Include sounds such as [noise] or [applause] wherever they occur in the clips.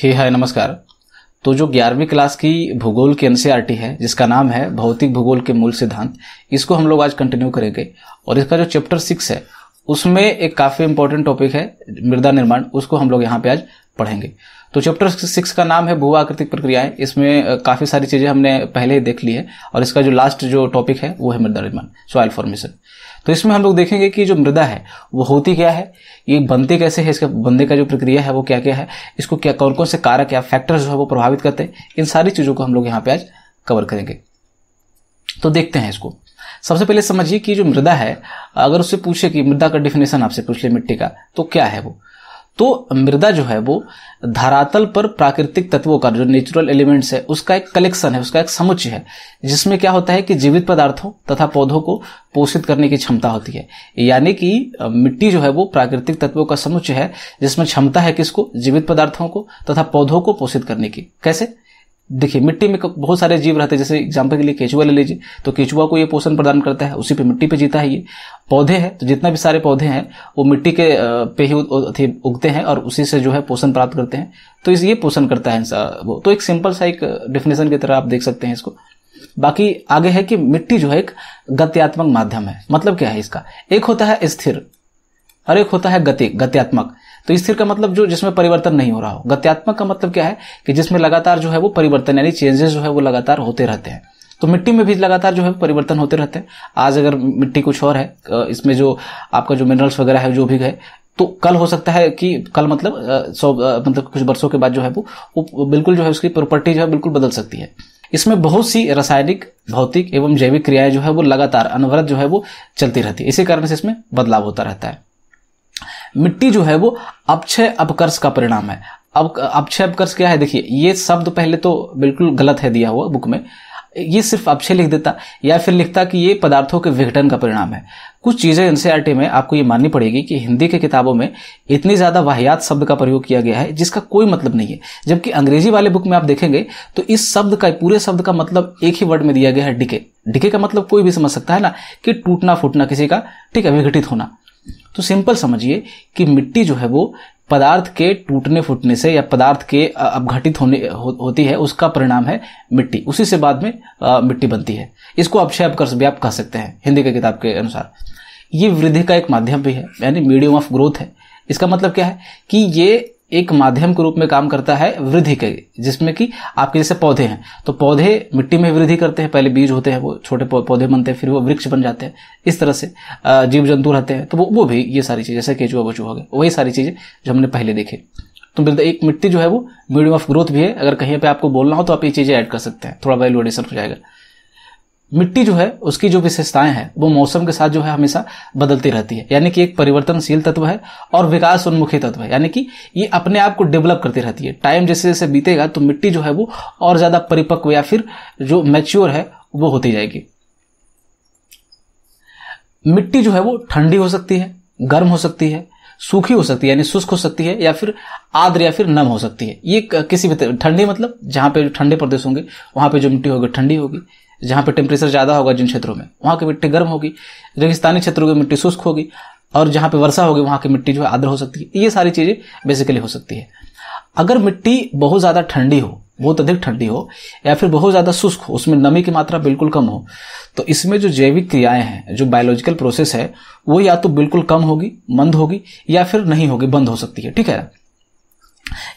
हे हाय नमस्कार तो जो ग्यारहवीं क्लास की भूगोल की एनसीईआरटी है जिसका नाम है भौतिक भूगोल के मूल सिद्धांत इसको हम लोग आज कंटिन्यू करेंगे और इसका जो चैप्टर सिक्स है उसमें एक काफ़ी इंपॉर्टेंट टॉपिक है मृदा निर्माण उसको हम लोग यहाँ पे आज पढ़ेंगे तो चैप्टर सिक्स का नाम है भू आकृतिक प्रक्रियाएं इसमें काफ़ी सारी चीज़ें हमने पहले ही देख ली है और इसका जो लास्ट जो टॉपिक है वो है मृदा निर्माण सॉयल फॉर्मेशन तो इसमें हम लोग देखेंगे कि जो मृदा है वो होती क्या है ये बनते कैसे है इसका बनने का जो प्रक्रिया है वो क्या क्या है इसको क्या कौन कौन से कारक या फैक्टर्स जो है वो प्रभावित करते हैं इन सारी चीज़ों को हम लोग यहाँ पे आज कवर करेंगे तो देखते हैं इसको सबसे पहले समझिए कि जो मृदा है अगर उससे पूछे कि मृदा का डिफिनेशन आपसे पूछ ले मिट्टी का तो क्या है वो तो मृदा जो है वो धरातल पर प्राकृतिक तत्वों का जो नेचुरल एलिमेंट्स है उसका एक कलेक्शन है उसका एक समुच्चय है जिसमें क्या होता है कि जीवित पदार्थों तथा पौधों को पोषित करने की क्षमता होती है यानी कि मिट्टी जो है वो प्राकृतिक तत्वों का समुच्चय है जिसमें क्षमता है किसको जीवित पदार्थों को तथा पौधों को पोषित करने की कैसे देखिए मिट्टी में बहुत सारे जीव रहते हैं जैसे एग्जाम्पल के लिए केचुआ ले लीजिए तो केचुआ को ये पोषण प्रदान करता है उसी पे मिट्टी पे जीता है ये पौधे हैं तो जितना भी सारे पौधे हैं वो मिट्टी के पे ही उगते हैं और उसी से जो है पोषण प्राप्त करते हैं तो इस ये पोषण करता है वो तो एक सिंपल सा एक डेफिनेशन की तरह आप देख सकते हैं इसको बाकी आगे है कि मिट्टी जो है एक गत्यात्मक माध्यम है मतलब क्या है इसका एक होता है स्थिर और एक होता है गति गत्यात्मक तो स्थिर का मतलब जो जिसमें परिवर्तन नहीं हो रहा हो गत्यात्मक का मतलब क्या है कि जिसमें लगातार जो है वो परिवर्तन यानी चेंजेस जो है वो लगातार होते रहते हैं तो मिट्टी में भी लगातार जो है परिवर्तन होते रहते हैं आज अगर मिट्टी कुछ और है इसमें जो आपका जो मिनरल्स वगैरह है जो भी है तो कल हो सकता है कि कल मतलब सौ मतलब कुछ वर्षों के बाद जो है वो, वो बिल्कुल जो है उसकी प्रॉपर्टी जो है बिल्कुल बदल सकती है इसमें बहुत सी रासायनिक भौतिक एवं जैविक क्रियाएं जो है वो लगातार अनवरत जो है वो चलती रहती है इसी कारण से इसमें बदलाव होता रहता है मिट्टी जो है वो अपक्षय अपकर्ष का परिणाम है अब अपक्षय अपकर्ष क्या है देखिए ये शब्द पहले तो बिल्कुल गलत है दिया हुआ बुक में ये सिर्फ अपक्षय लिख देता या फिर लिखता कि ये पदार्थों के विघटन का परिणाम है कुछ चीज़ें एनसीआरटी में आपको ये माननी पड़ेगी कि हिंदी के किताबों में इतनी ज़्यादा वाहियात शब्द का प्रयोग किया गया है जिसका कोई मतलब नहीं है जबकि अंग्रेजी वाले बुक में आप देखेंगे तो इस शब्द का पूरे शब्द का मतलब एक ही वर्ड में दिया गया है डिके डिके का मतलब कोई भी समझ सकता है ना कि टूटना फूटना किसी का ठीक है विघटित होना तो सिंपल समझिए कि मिट्टी जो है वो पदार्थ के टूटने फूटने से या पदार्थ के अपघटित होने हो, होती है उसका परिणाम है मिट्टी उसी से बाद में आ, मिट्टी बनती है इसको अपक्षय अपकर्ष भी आप कह सकते हैं हिंदी की किताब के अनुसार ये वृद्धि का एक माध्यम भी है यानी मीडियम ऑफ ग्रोथ है इसका मतलब क्या है कि ये एक माध्यम के रूप में काम करता है वृद्धि के जिसमें कि आपके जैसे पौधे हैं तो पौधे मिट्टी में वृद्धि करते हैं पहले बीज होते हैं वो छोटे पौधे बनते हैं फिर वो वृक्ष बन जाते हैं इस तरह से जीव जंतु रहते हैं तो वो वो भी ये सारी चीजें जैसे केचुआ बचुआ हो गए वही सारी चीज़ें जो हमने पहले देखी तो मृदा एक मिट्टी जो है वो मीडियम ऑफ ग्रोथ भी है अगर कहीं पर आपको बोलना हो तो आप ये चीज़ें ऐड कर सकते हैं थोड़ा वैल्यू एडिशन हो जाएगा मिट्टी जो है उसकी जो विशेषताएं हैं वो मौसम के साथ जो है हमेशा बदलती रहती है यानी कि एक परिवर्तनशील तत्व है और विकास उन्मुखी तत्व है यानी कि ये अपने आप को डेवलप करती रहती है टाइम जैसे जैसे बीतेगा तो मिट्टी जो है वो और ज़्यादा परिपक्व या फिर जो मैच्योर है वो होती जाएगी मिट्टी जो है वो ठंडी हो सकती है गर्म हो सकती है सूखी हो सकती है यानी शुष्क हो सकती है या फिर आद्र या फिर नम हो सकती है ये किसी भी ठंडी मतलब जहां पे ठंडे प्रदेश होंगे वहां पे जो मिट्टी होगी ठंडी होगी जहाँ पे टेम्परेचर ज़्यादा होगा जिन क्षेत्रों में वहाँ की मिट्टी गर्म होगी रेगिस्तानी क्षेत्रों की मिट्टी शुष्क होगी और जहाँ पे वर्षा होगी वहाँ की मिट्टी जो है आर्द्र हो सकती है ये सारी चीज़ें बेसिकली हो सकती है अगर मिट्टी बहुत ज़्यादा ठंडी हो बहुत अधिक ठंडी हो या फिर बहुत ज़्यादा शुष्क हो उसमें नमी की मात्रा बिल्कुल कम हो तो इसमें जो जैविक क्रियाएं हैं जो बायोलॉजिकल प्रोसेस है वो या तो बिल्कुल कम होगी मंद होगी या फिर नहीं होगी बंद हो सकती है ठीक है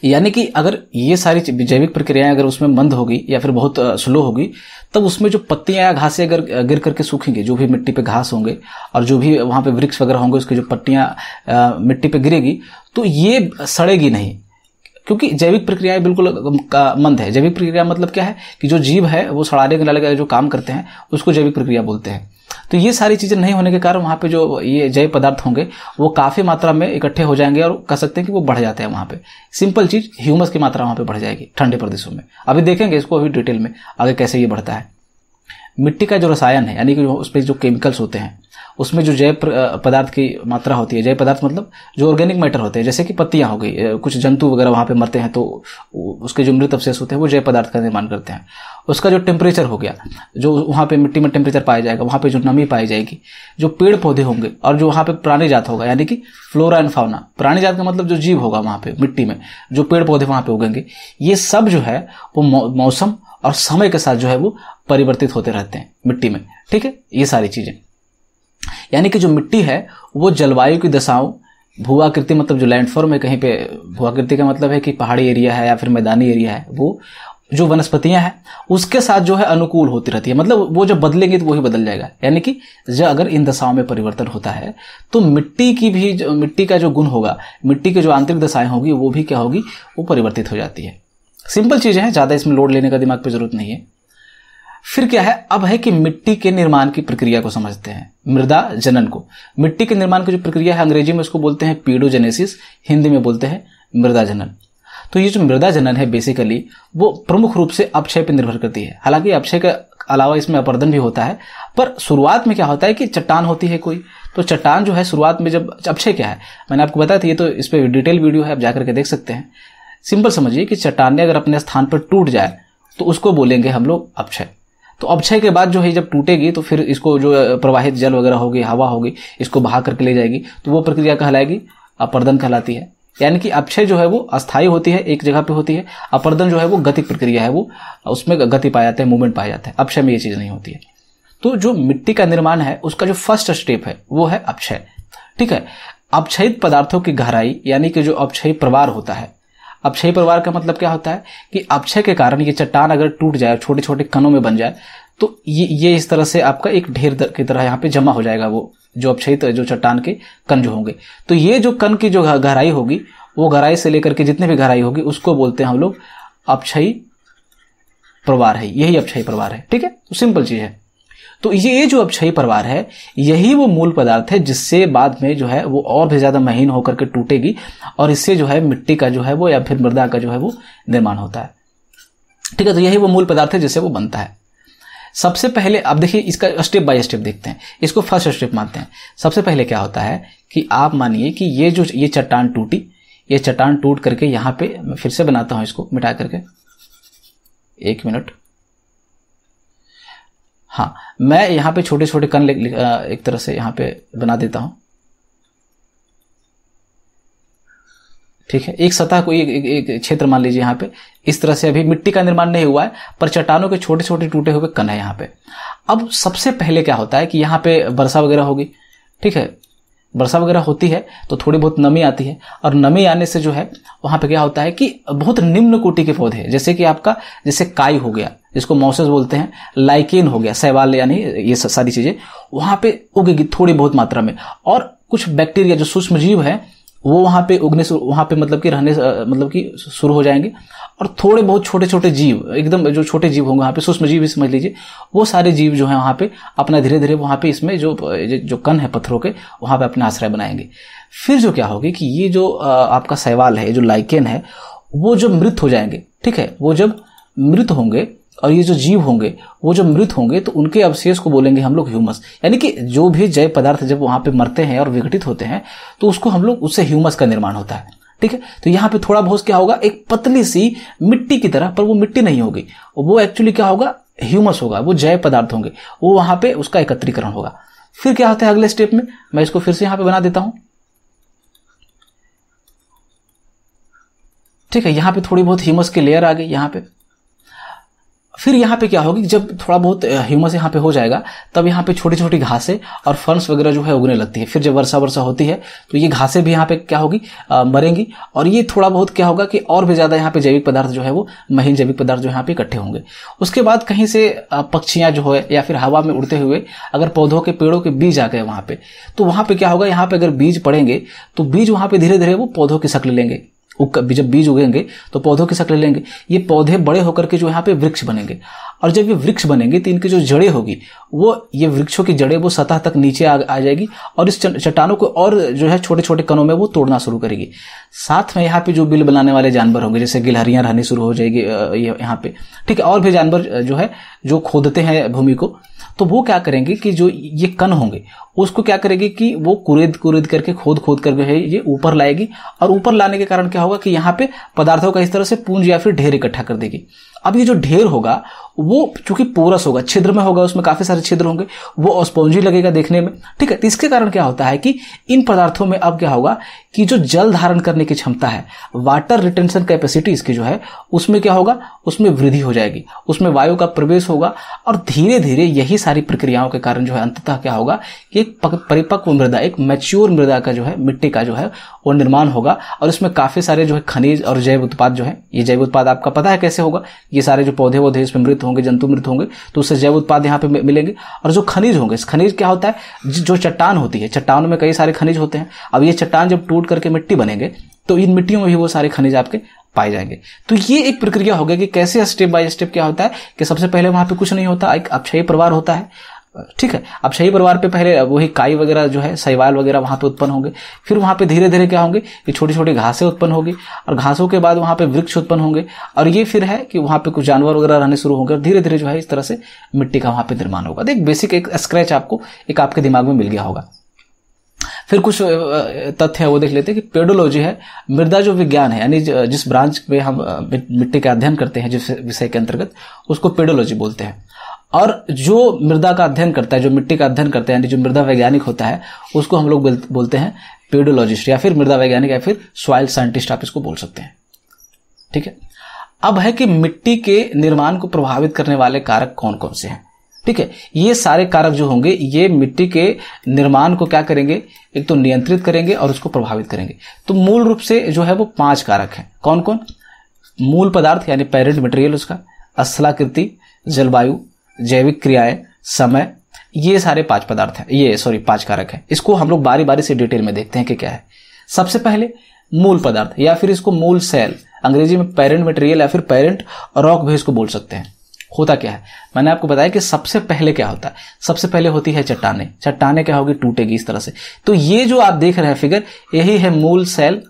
यानी कि अगर ये सारी जैविक प्रक्रियाएं अगर उसमें मंद होगी या फिर बहुत स्लो होगी तब उसमें जो पत्तियां या घासें अगर गिर करके सूखेंगे जो भी मिट्टी पे घास होंगे और जो भी वहाँ पे वृक्ष वगैरह होंगे उसकी जो पत्तियां मिट्टी पे गिरेगी तो ये सड़ेगी नहीं क्योंकि जैविक प्रक्रियाएं बिल्कुल मंद है जैविक प्रक्रिया मतलब क्या है कि जो जीव है वो सड़ाने के का जो काम करते हैं उसको जैविक प्रक्रिया बोलते हैं तो ये सारी चीज़ें नहीं होने के कारण वहाँ पे जो ये जैव पदार्थ होंगे वो काफ़ी मात्रा में इकट्ठे हो जाएंगे और कह सकते हैं कि वो बढ़ जाते हैं वहाँ पे सिंपल चीज़ ह्यूमस की मात्रा वहाँ पे बढ़ जाएगी ठंडे प्रदेशों में अभी देखेंगे इसको अभी डिटेल में आगे कैसे ये बढ़ता है मिट्टी का जो रसायन है यानी कि उस पर जो केमिकल्स होते हैं उसमें जो जैव पदार्थ की मात्रा होती है जैव पदार्थ मतलब जो ऑर्गेनिक मैटर होते हैं जैसे कि पत्तियाँ हो गई कुछ जंतु वगैरह वहाँ पर मरते हैं तो उसके जो मृत अवशेष होते हैं वो जैव पदार्थ का निर्माण करते हैं उसका जो टेम्परेचर हो गया जो वहाँ पर मिट्टी में टेम्परेचर पाया जाएगा वहाँ पर जो नमी पाई जाएगी जो पेड़ पौधे होंगे और जो वहाँ पर प्राणी जात होगा यानी कि फ्लोरा एंड फाउना प्राणी जात का मतलब जो जीव होगा वहाँ पर मिट्टी में जो पेड़ पौधे वहाँ पर उगेंगे ये सब जो है वो मौसम और समय के साथ जो है वो परिवर्तित होते रहते हैं मिट्टी में ठीक है ये सारी चीज़ें यानी कि जो मिट्टी है वो जलवायु की दशाओं भूआकृति मतलब जो लैंडफॉर्म है कहीं पे भूआकृति का मतलब है कि पहाड़ी एरिया है या फिर मैदानी एरिया है वो जो वनस्पतियां हैं उसके साथ जो है अनुकूल होती रहती है मतलब वो जब बदलेंगे तो वही बदल जाएगा यानी कि जब अगर इन दशाओं में परिवर्तन होता है तो मिट्टी की भी जो मिट्टी का जो गुण होगा मिट्टी की जो आंतरिक दशाएं होगी वो भी क्या होगी वो परिवर्तित हो जाती है सिंपल चीज़ें हैं ज़्यादा इसमें लोड लेने का दिमाग पर जरूरत नहीं है फिर क्या है अब है कि मिट्टी के निर्माण की प्रक्रिया को समझते हैं मृदा जनन को मिट्टी के निर्माण की जो प्रक्रिया है अंग्रेजी में उसको बोलते हैं पीडोजेनेसिस हिंदी में बोलते हैं मृदा जनन तो ये जो मृदा जनन है बेसिकली वो प्रमुख रूप से अपक्षय पर निर्भर करती है हालांकि अपक्षय के अलावा इसमें अपर्दन भी होता है पर शुरुआत में क्या होता है कि चट्टान होती है कोई तो चट्टान जो है शुरुआत में जब अपक्षय क्या है मैंने आपको बताया था ये तो इस पर डिटेल वीडियो है आप जाकर के देख सकते हैं सिंपल समझिए कि चट्टान अगर अपने स्थान पर टूट जाए तो उसको बोलेंगे हम लोग अपक्षय तो अपक्षय के बाद जो है जब टूटेगी तो फिर इसको जो प्रवाहित जल वगैरह होगी हवा होगी इसको बहा करके ले जाएगी तो वो प्रक्रिया कहलाएगी अपर्दन कहलाती है यानी कि अपक्षय जो है वो अस्थायी होती है एक जगह पे होती है अपर्दन जो है वो गतिक प्रक्रिया है वो उसमें गति पाया जाता है मूवमेंट पाया जाता है अपक्षय में ये चीज़ नहीं होती है तो जो मिट्टी का निर्माण है उसका जो फर्स्ट स्टेप है वो है अपक्षय ठीक है अपक्षयित पदार्थों की गहराई यानी कि जो अपक्षयी प्रवार होता है अक्षय परिवार का मतलब क्या होता है कि अक्षय के कारण ये चट्टान अगर टूट जाए छोटे छोटे कणों में बन जाए तो ये ये इस तरह से आपका एक ढेर की तरह यहाँ पे जमा हो जाएगा वो जो अक्षय जो चट्टान के कण जो होंगे तो ये जो कण की जो गहराई होगी वो गहराई से लेकर के जितने भी गहराई होगी उसको बोलते हैं हम लोग अक्षय प्रवार है यही अक्षय प्रवार है ठीक है तो सिंपल चीज है तो ये जो अपक्षयी परिवार है यही वो मूल पदार्थ है जिससे बाद में जो है वो और भी ज़्यादा महीन होकर के टूटेगी और इससे जो है मिट्टी का जो है वो या फिर मृदा का जो है वो निर्माण होता है ठीक है तो यही वो मूल पदार्थ है जिससे वो बनता है सबसे पहले आप देखिए इसका स्टेप बाय स्टेप देखते हैं इसको फर्स्ट स्टेप मानते हैं सबसे पहले क्या होता है कि आप मानिए कि ये जो ये चट्टान टूटी ये चट्टान टूट करके यहां पे मैं फिर से बनाता हूं इसको मिटा करके एक मिनट हाँ मैं यहाँ पे छोटे छोटे कण एक तरह से यहाँ पे बना देता हूँ ठीक है एक सतह को एक, एक, क्षेत्र मान लीजिए यहाँ पे इस तरह से अभी मिट्टी का निर्माण नहीं हुआ है पर चट्टानों के छोटे छोटे टूटे हुए कण है यहाँ पे अब सबसे पहले क्या होता है कि यहाँ पे वर्षा वगैरह होगी ठीक है वर्षा वगैरह होती है तो थोड़ी बहुत नमी आती है और नमी आने से जो है वहाँ पे क्या होता है कि बहुत निम्न कोटि के पौधे जैसे कि आपका जैसे काई हो गया जिसको मौसेस बोलते हैं लाइकेन हो गया शैवाल यानी ये सारी चीज़ें वहाँ पे उगेगी थोड़ी बहुत मात्रा में और कुछ बैक्टीरिया जो सूक्ष्म जीव है वो वहाँ पे उगने वहाँ पे मतलब कि रहने मतलब कि शुरू हो जाएंगे और थोड़े बहुत छोटे छोटे जीव एकदम जो छोटे जीव होंगे वहाँ पे सूक्ष्म जीव समझ लीजिए वो सारे जीव जो है वहाँ पे अपना धीरे धीरे वहाँ पे इसमें जो जो कन है पत्थरों के वहाँ पे अपना आश्रय बनाएंगे फिर जो क्या होगी कि ये जो आपका सवाल है जो लाइकेन है वो जब मृत हो जाएंगे ठीक है वो जब मृत होंगे और ये जो जीव होंगे वो जो मृत होंगे तो उनके अवशेष को बोलेंगे हम लोग ह्यूमस यानी कि जो भी जैव पदार्थ जब वहाँ पे मरते हैं और विघटित होते हैं तो उसको हम लोग उससे ह्यूमस का निर्माण होता है ठीक है तो यहाँ पे थोड़ा बहुत क्या होगा एक पतली सी मिट्टी की तरह पर वो मिट्टी नहीं होगी वो एक्चुअली क्या होगा ह्यूमस होगा वो जैव पदार्थ होंगे वो वहाँ पे उसका एकत्रीकरण होगा फिर क्या होता है अगले स्टेप में मैं इसको फिर से यहाँ पे बना देता हूँ ठीक है यहाँ पे थोड़ी बहुत ह्यूमस की लेयर आ गई यहाँ पे फिर यहाँ पे क्या होगी जब थोड़ा बहुत ह्यूमस यहाँ पे हो जाएगा तब यहाँ पे छोटी छोटी घासें और फर्न्स वगैरह जो है उगने लगती है फिर जब वर्षा वर्षा होती है तो ये घासें भी यहाँ पे क्या होगी मरेंगी और ये थोड़ा बहुत क्या होगा कि और भी ज़्यादा यहाँ पे जैविक पदार्थ जो है वो महीन जैविक पदार्थ जो यहाँ पे इकट्ठे होंगे उसके बाद कहीं से पक्षियाँ जो है या फिर हवा में उड़ते हुए अगर पौधों के पेड़ों के बीज आ गए वहाँ पर तो वहाँ पर क्या होगा यहाँ पे अगर बीज पड़ेंगे तो बीज वहाँ पर धीरे धीरे वो पौधों की शक्ल लेंगे जब बीज उगेंगे तो पौधों की शक्ल लेंगे ये पौधे बड़े होकर के जो यहाँ पे वृक्ष बनेंगे और जब ये वृक्ष बनेंगे तो इनकी जो जड़ें होगी वो ये वृक्षों की जड़ें वो सतह तक नीचे आ, आ जाएगी और इस चट्टानों को और जो है छोटे छोटे कणों में वो तोड़ना शुरू करेगी साथ में यहाँ पे जो बिल बनाने वाले जानवर होंगे जैसे गिलहरियां रहनी शुरू हो जाएगी यहाँ पे ठीक है और भी जानवर जो है जो खोदते हैं भूमि को तो वो क्या करेंगे कि जो ये कन होंगे उसको क्या करेगी कि वो कुरेद कुरेद करके खोद खोद करके है ये ऊपर लाएगी और ऊपर लाने के कारण क्या होगा कि यहाँ पे पदार्थों का इस तरह से पूंज या फिर ढेर इकट्ठा कर देगी अब ये जो ढेर होगा वो चूंकि पोरस होगा छिद्र में होगा उसमें काफ़ी सारे छिद्र होंगे वो ऑस्पोंजी लगेगा देखने में ठीक है तो इसके कारण क्या होता है कि इन पदार्थों में अब क्या होगा कि जो जल धारण करने की क्षमता है वाटर रिटेंशन कैपेसिटी इसकी जो है उसमें क्या होगा उसमें वृद्धि हो जाएगी उसमें वायु का प्रवेश होगा और धीरे धीरे यही सारी प्रक्रियाओं के कारण जो है अंततः क्या होगा कि एक परिपक्व मृदा एक मैच्योर मृदा का जो है मिट्टी का जो है वो निर्माण होगा और इसमें काफ़ी सारे जो है खनिज और जैव उत्पाद जो है ये जैव उत्पाद आपका पता है कैसे होगा ये सारे जो पौधे वौधे इसमें मृत मृत होंगे जंतु मृत होंगे तो उससे जैव उत्पाद यहाँ पे मिलेंगे और जो खनिज होंगे इस खनिज क्या होता है जो चट्टान होती है चट्टानों में कई सारे खनिज होते हैं अब ये चट्टान जब टूट करके मिट्टी बनेंगे तो इन मिट्टियों में भी वो सारे खनिज आपके पाए जाएंगे तो ये एक प्रक्रिया होगी कि कैसे स्टेप बाय स्टेप क्या होता है कि सबसे पहले वहां पे कुछ नहीं होता एक अक्षय प्रवार होता है ठीक है अब शाही परिवार पे पहले वही काई वगैरह जो है सहीवाल वगैरह वहाँ पे उत्पन्न होंगे फिर वहाँ पे धीरे धीरे क्या होंगे कि छोटी छोटी घासें उत्पन्न होगी और घासों के बाद वहाँ पे वृक्ष उत्पन्न होंगे और ये फिर है कि वहाँ पे कुछ जानवर वगैरह रहने शुरू होंगे और धीरे धीरे जो है इस तरह से मिट्टी का वहाँ पर निर्माण होगा देख एक बेसिक एक स्क्रैच आपको एक आपके दिमाग में मिल गया होगा फिर कुछ तथ्य है वो देख लेते हैं कि पेडोलॉजी है मृदा जो विज्ञान है यानी जिस ब्रांच में हम मिट्टी का अध्ययन करते हैं जिस विषय के अंतर्गत उसको पेडोलॉजी बोलते हैं और जो मृदा का अध्ययन करता है जो मिट्टी का अध्ययन करता है जो मृदा वैज्ञानिक होता है उसको हम लोग बोलते हैं पेडोलॉजिस्ट या फिर मृदा वैज्ञानिक या फिर सॉइल साइंटिस्ट आप इसको बोल सकते हैं ठीक है अब है कि मिट्टी के निर्माण को प्रभावित करने वाले कारक कौन कौन से हैं ठीक है ये सारे कारक जो होंगे ये मिट्टी के निर्माण को क्या करेंगे एक तो नियंत्रित करेंगे और उसको प्रभावित करेंगे तो मूल रूप से जो है वो पांच कारक हैं कौन कौन मूल पदार्थ यानी पेरेंट मटेरियल उसका असलाकृति जलवायु जैविक क्रियाएं समय ये सारे पांच पदार्थ हैं ये सॉरी पांच कारक है इसको हम लोग बारी बारी से डिटेल में देखते हैं कि क्या है सबसे पहले मूल पदार्थ या फिर इसको मूल सेल अंग्रेजी में पेरेंट मटेरियल या फिर पेरेंट रॉक भी इसको बोल सकते हैं होता क्या है मैंने आपको बताया कि सबसे पहले क्या होता है सबसे पहले होती है चट्टाने चट्टाने क्या होगी टूटेगी इस तरह से तो ये जो आप देख रहे हैं फिगर यही है मूल सेल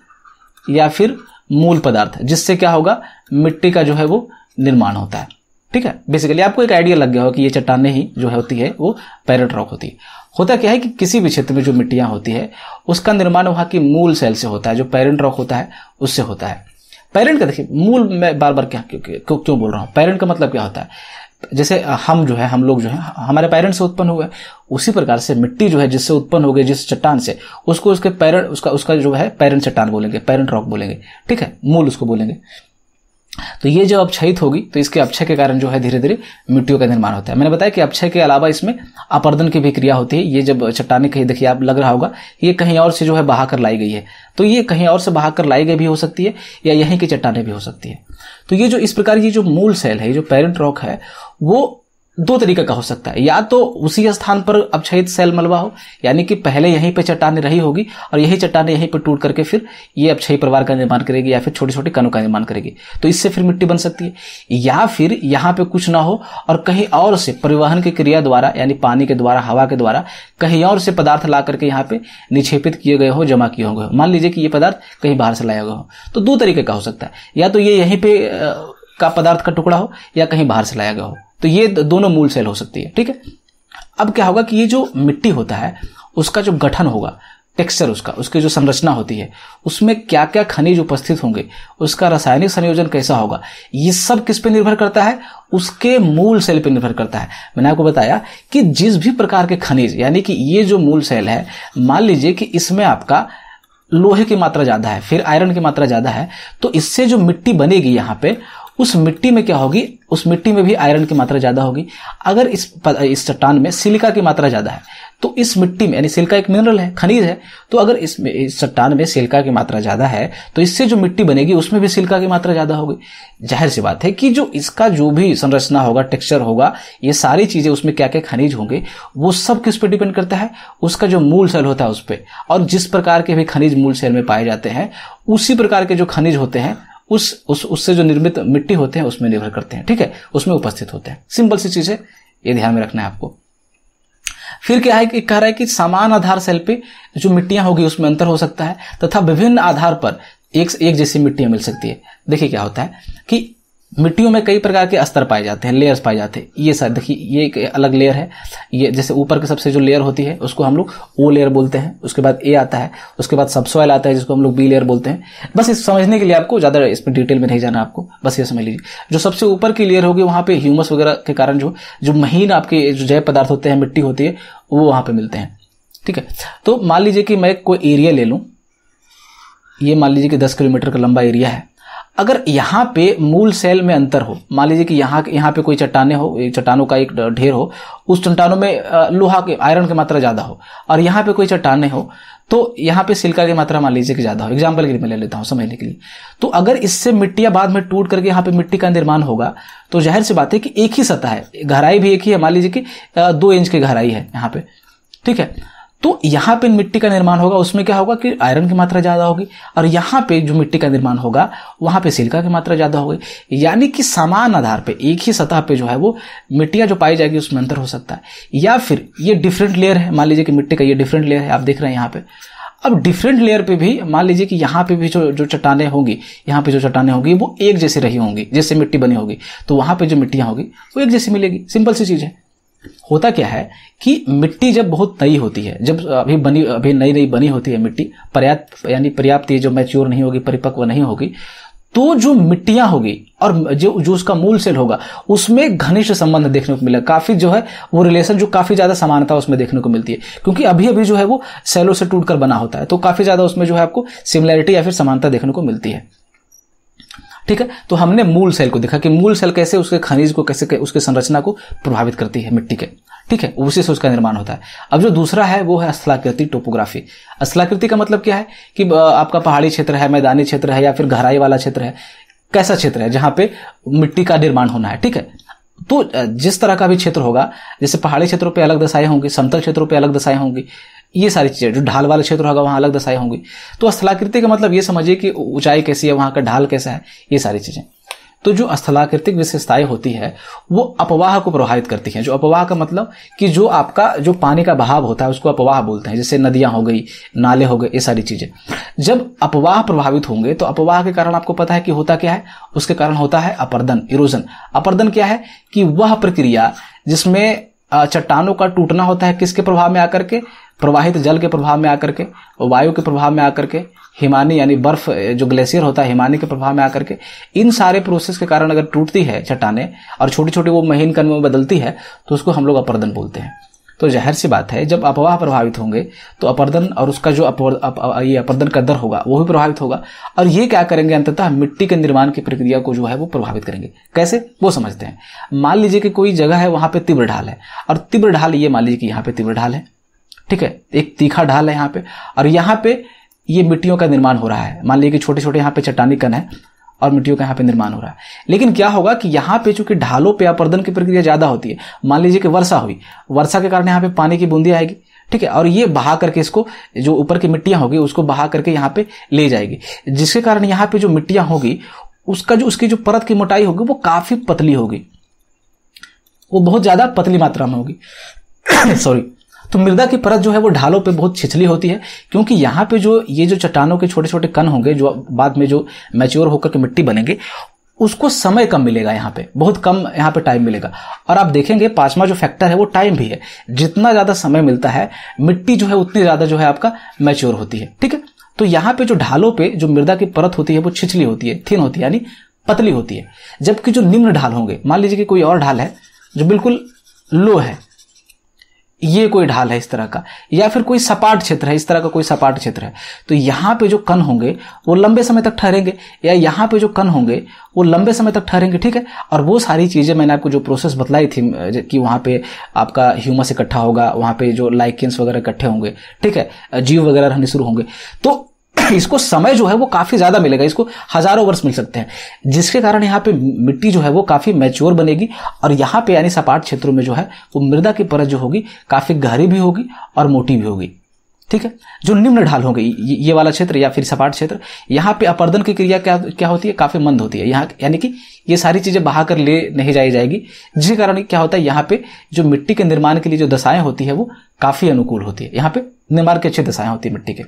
या फिर मूल पदार्थ जिससे क्या होगा मिट्टी का जो है वो निर्माण होता है ठीक है बेसिकली आपको एक आइडिया लग गया हो कि ये चट्टाने ही जो है होती है वो पैरट रॉक होती है होता क्या है कि किसी भी क्षेत्र में जो मिट्टियां होती है उसका निर्माण वहां की मूल सेल से होता है जो पेरेंट रॉक होता है उससे होता है पेरेंट का देखिए मूल मैं बार बार क्या क्यों क्यों बोल रहा हूँ पेरेंट का मतलब क्या होता है जैसे हम जो है हम लोग जो है हमारे पेरेंट्स से उत्पन्न हुए उसी प्रकार से मिट्टी जो है जिससे उत्पन्न हो गई जिस चट्टान से उसको उसके पेरेंट उसका उसका जो है पेरेंट चट्टान बोलेंगे पेरेंट रॉक बोलेंगे ठीक है मूल उसको बोलेंगे तो ये जो अपक्षयित होगी तो इसके अपक्षय के कारण जो है धीरे धीरे मिट्टियों का निर्माण होता है मैंने बताया कि अपक्षय के अलावा इसमें अपर्दन की भी क्रिया होती है ये जब चट्टाने कहीं देखिए आप लग रहा होगा ये कहीं और से जो है बहाकर लाई गई है तो ये कहीं और से बहाकर लाई गई भी हो सकती है या यहीं की चट्टाने भी हो सकती है तो ये जो इस प्रकार की जो मूल सेल है ये जो पेरेंट रॉक है वो दो तरीके का हो सकता है या तो उसी स्थान पर अक्षयित शैल मलबा हो यानी कि पहले यहीं पे चट्टाने रही होगी और यही चट्टाने यहीं पर टूट करके फिर ये अपक्षयी परिवार का निर्माण करेगी या फिर छोटे छोटे कणों का निर्माण करेगी तो इससे फिर मिट्टी बन सकती है या फिर यहाँ पे कुछ ना हो और कहीं और से परिवहन की क्रिया द्वारा यानी पानी के द्वारा हवा के द्वारा कहीं और से पदार्थ ला करके यहाँ पे निक्षेपित किए गए हो जमा किए हो मान लीजिए कि ये पदार्थ कहीं बाहर से लाया गया हो तो दो तरीके का हो सकता है या तो ये यहीं पर का पदार्थ का टुकड़ा हो या कहीं बाहर से लाया गया हो तो ये दोनों मूल सेल हो सकती है ठीक है अब क्या होगा कि ये जो मिट्टी होता है उसका जो गठन होगा टेक्सचर उसका उसकी जो संरचना होती है उसमें क्या क्या खनिज उपस्थित होंगे उसका रासायनिक संयोजन कैसा होगा ये सब किस पे निर्भर करता है उसके मूल सेल पे निर्भर करता है मैंने आपको बताया कि जिस भी प्रकार के खनिज यानी कि ये जो मूल सेल है मान लीजिए कि इसमें आपका लोहे की मात्रा ज़्यादा है फिर आयरन की मात्रा ज़्यादा है तो इससे जो मिट्टी बनेगी यहाँ पे उस मिट्टी में क्या होगी उस मिट्टी में भी आयरन की मात्रा ज़्यादा होगी अगर इस इस चट्टान में सिलिका की मात्रा ज़्यादा है तो इस मिट्टी में यानी सिलिका एक मिनरल है खनिज है तो अगर इस इस चट्टान में सिलिका की मात्रा ज़्यादा है तो इससे जो मिट्टी बनेगी उसमें भी सिलिका की मात्रा ज़्यादा होगी जाहिर सी बात है कि जो इसका जो भी संरचना होगा टेक्सचर होगा ये सारी चीज़ें उसमें क्या क्या खनिज होंगे वो सब किस पर डिपेंड करता है उसका जो मूल सेल होता है उस पर और जिस प्रकार के भी खनिज मूल सेल में पाए जाते हैं उसी प्रकार के जो खनिज होते हैं उस उस उससे जो निर्मित मिट्टी होते हैं उसमें निर्भर करते हैं ठीक है उसमें उपस्थित होते हैं सिंपल सी चीज है ये ध्यान में रखना है आपको फिर क्या है कि कह रहा है कि समान आधार सेल पे जो मिट्टियां होगी उसमें अंतर हो सकता है तथा विभिन्न आधार पर एक एक जैसी मिट्टियां मिल सकती है देखिए क्या होता है कि मिट्टियों में कई प्रकार के स्तर पाए जाते हैं लेयर्स पाए जाते हैं ये सर देखिए ये एक अलग लेयर है ये जैसे ऊपर के सबसे जो लेयर होती है उसको हम लोग ओ लेयर बोलते हैं उसके बाद ए आता है उसके बाद सब सॉयल आता है जिसको हम लोग बी लेयर बोलते हैं बस इस समझने के लिए आपको ज़्यादा इसमें डिटेल में नहीं जाना आपको बस ये समझ लीजिए जो सबसे ऊपर की लेयर होगी वहाँ पर ह्यूमस वगैरह के कारण जो जो महीन आपके जो जैव पदार्थ होते हैं मिट्टी होती है वो वहाँ पर मिलते हैं ठीक है तो मान लीजिए कि मैं कोई एरिया ले लूँ ये मान लीजिए कि दस किलोमीटर का लंबा एरिया है अगर यहाँ पे मूल सेल में अंतर हो मान लीजिए कि यहाँ यहाँ पे कोई चट्टाने हो चट्टानों का एक ढेर हो उस चट्टानों में लोहा के आयरन की मात्रा ज़्यादा हो और यहाँ पे कोई चट्टाने हो तो यहाँ पे सिल्का की मात्रा मान लीजिए कि ज़्यादा हो एग्जाम्पल के लिए मैं ले लेता हूँ समझने के लिए तो अगर इससे मिट्टियाँ बाद में टूट करके यहाँ पे मिट्टी का निर्माण होगा तो जाहिर सी बात है कि एक ही सतह है गहराई भी एक ही है मान लीजिए कि दो इंच की गहराई है यहाँ पे ठीक है तो यहाँ पे मिट्टी का निर्माण होगा उसमें क्या होगा कि आयरन की मात्रा ज़्यादा होगी और यहाँ पे जो मिट्टी का निर्माण होगा वहाँ पे सिलिका की मात्रा ज़्यादा होगी यानी कि समान आधार पे एक ही सतह पे जो है वो मिट्टियां जो पाई जाएगी उसमें अंतर हो सकता है या फिर ये डिफरेंट लेयर है मान लीजिए कि मिट्टी का ये डिफरेंट लेयर है आप देख रहे हैं यहाँ पर अब डिफरेंट लेयर पे भी मान लीजिए कि यहाँ पे भी जो जो चट्टाने होंगी यहाँ पे जो चट्टाने होंगी वो एक जैसी रही होंगी जैसे मिट्टी बनी होगी तो वहाँ पे जो मिट्टियाँ होगी वो एक जैसी मिलेगी सिंपल सी चीज़ है होता क्या है कि मिट्टी जब बहुत नई होती है जब अभी बनी अभी नई नई बनी होती है मिट्टी पर्याप्त यानी पर्याप्त ये जो मैच्योर नहीं होगी परिपक्व नहीं होगी तो जो मिट्टियां होगी और जो जो उसका मूल सेल होगा उसमें घनिष्ठ संबंध देखने को मिलेगा काफी जो है वो रिलेशन जो काफी ज्यादा समानता उसमें देखने को मिलती है क्योंकि अभी अभी जो है वो सेलों से टूट कर बना होता है तो काफी ज्यादा उसमें जो है आपको सिमिलैरिटी या फिर समानता देखने को मिलती है ठीक है तो हमने मूल सेल को देखा कि मूल सेल कैसे उसके खनिज को कैसे उसके संरचना को प्रभावित करती है मिट्टी के ठीक है उसी से उसका निर्माण होता है अब जो दूसरा है वो है स्थलाकृति टोपोग्राफी स्थलाकृति का मतलब क्या है कि आपका पहाड़ी क्षेत्र है मैदानी क्षेत्र है या फिर गहराई वाला क्षेत्र है कैसा क्षेत्र है जहां पे मिट्टी का निर्माण होना है ठीक है तो जिस तरह का भी क्षेत्र होगा जैसे पहाड़ी क्षेत्रों पे अलग दशाएं होंगी समतल क्षेत्रों पे अलग दशाएं होंगी ये सारी चीज़ें जो ढाल वाले क्षेत्र होगा वहाँ अलग दशाएं होंगी तो स्थलाकृति का मतलब ये समझिए कि ऊंचाई कैसी है वहाँ का ढाल कैसा है ये सारी चीज़ें तो जो स्थलाकृतिक विशेषताएं होती है वो अपवाह को प्रभावित करती हैं जो अपवाह का मतलब कि जो आपका जो पानी का बहाव होता है उसको अपवाह बोलते हैं जैसे नदियां हो गई नाले हो गए ये सारी चीज़ें जब अपवाह प्रभावित होंगे तो अपवाह के कारण आपको पता है कि होता क्या है उसके कारण होता है अपर्दन इरोजन अपर्दन क्या है कि वह प्रक्रिया जिसमें चट्टानों का टूटना होता है किसके प्रभाव में आकर के प्रवाहित जल के प्रभाव में आकर के वायु के प्रभाव में आकर के हिमानी यानी बर्फ जो ग्लेशियर होता है हिमानी के प्रभाव में आकर के इन सारे प्रोसेस के कारण अगर टूटती है चट्टाने और छोटी छोटी वो महीन कण में बदलती है तो उसको हम लोग अपर्दन बोलते हैं तो जाहिर सी बात है जब अपवाह प्रभावित होंगे तो अपर्दन और उसका जो अपर, अप, ये अपर्दन का दर होगा वो भी प्रभावित होगा और ये क्या करेंगे अंततः मिट्टी के निर्माण की प्रक्रिया को जो है वो प्रभावित करेंगे कैसे वो समझते हैं मान लीजिए कि कोई जगह है वहां पर तीव्र ढाल है और तीव्र ढाल ये मान लीजिए कि यहाँ पे तीव्र ढाल है ठीक है एक तीखा ढाल है यहाँ पे और यहाँ पे ये मिट्टियों का निर्माण हो रहा है मान लीजिए कि छोटे छोटे यहाँ पे चट्टानी कण है और मिट्टियों का यहाँ पे निर्माण हो रहा है लेकिन क्या होगा कि यहाँ पे चूंकि ढालों पे अपर्दन की प्रक्रिया ज़्यादा होती है मान लीजिए कि वर्षा हुई वर्षा के कारण यहाँ पे पानी की बूंदी आएगी ठीक है और ये बहा करके इसको जो ऊपर की मिट्टियां होगी उसको बहा करके यहाँ पे ले जाएगी जिसके कारण यहाँ पे जो मिट्टियां होगी उसका जो उसकी जो परत की मोटाई होगी वो काफ़ी पतली होगी वो बहुत ज़्यादा पतली मात्रा में होगी सॉरी [coughs] तो मृदा की परत जो है वो ढालों पे बहुत छिछली होती है क्योंकि यहाँ पे जो ये जो चट्टानों के छोटे छोटे कण होंगे जो बाद में जो मैच्योर होकर के मिट्टी बनेंगे उसको समय कम मिलेगा यहाँ पे बहुत कम यहाँ पे टाइम मिलेगा और आप देखेंगे पांचवा जो फैक्टर है वो टाइम भी है जितना ज़्यादा समय मिलता है मिट्टी जो है उतनी ज़्यादा जो है आपका मैच्योर होती है ठीक है तो यहाँ पे जो ढालों पे जो मृदा की परत होती है वो छिछली होती है थिन होती है यानी पतली होती है जबकि जो निम्न ढाल होंगे मान लीजिए कि कोई और ढाल है जो बिल्कुल लो है ये कोई ढाल है इस तरह का या फिर कोई सपाट क्षेत्र है इस तरह का कोई सपाट क्षेत्र है तो यहाँ पे जो कण होंगे वो लंबे समय तक ठहरेंगे या यहाँ पे जो कण होंगे वो लंबे समय तक ठहरेंगे ठीक है और वो सारी चीज़ें मैंने आपको जो प्रोसेस बतलाई थी कि वहाँ पे आपका ह्यूमस इकट्ठा होगा वहाँ पे जो लाइकेंस वगैरह इकट्ठे होंगे ठीक है जीव वगैरह रहने शुरू होंगे तो [coughs] इसको समय जो है वो काफी ज्यादा मिलेगा इसको हजारों वर्ष मिल सकते हैं जिसके कारण यहाँ पे मिट्टी जो है वो काफी मैच्योर बनेगी और यहाँ पे यानी सपाट क्षेत्रों में जो है वो मृदा की परत जो होगी काफी गहरी भी होगी और मोटी भी होगी ठीक है जो निम्न ढाल होंगे ये वाला क्षेत्र या फिर सपाट क्षेत्र यहाँ पे अपर्दन की क्रिया क्या क्या होती है काफी मंद होती है यहाँ यानी कि ये सारी चीजें बहा कर ले नहीं जाई जाएगी जिसके कारण क्या होता है यहाँ पे जो मिट्टी के निर्माण के लिए जो दशाएं होती है वो काफी अनुकूल होती है यहाँ पे निर्माण की अच्छी दशाएं होती है मिट्टी के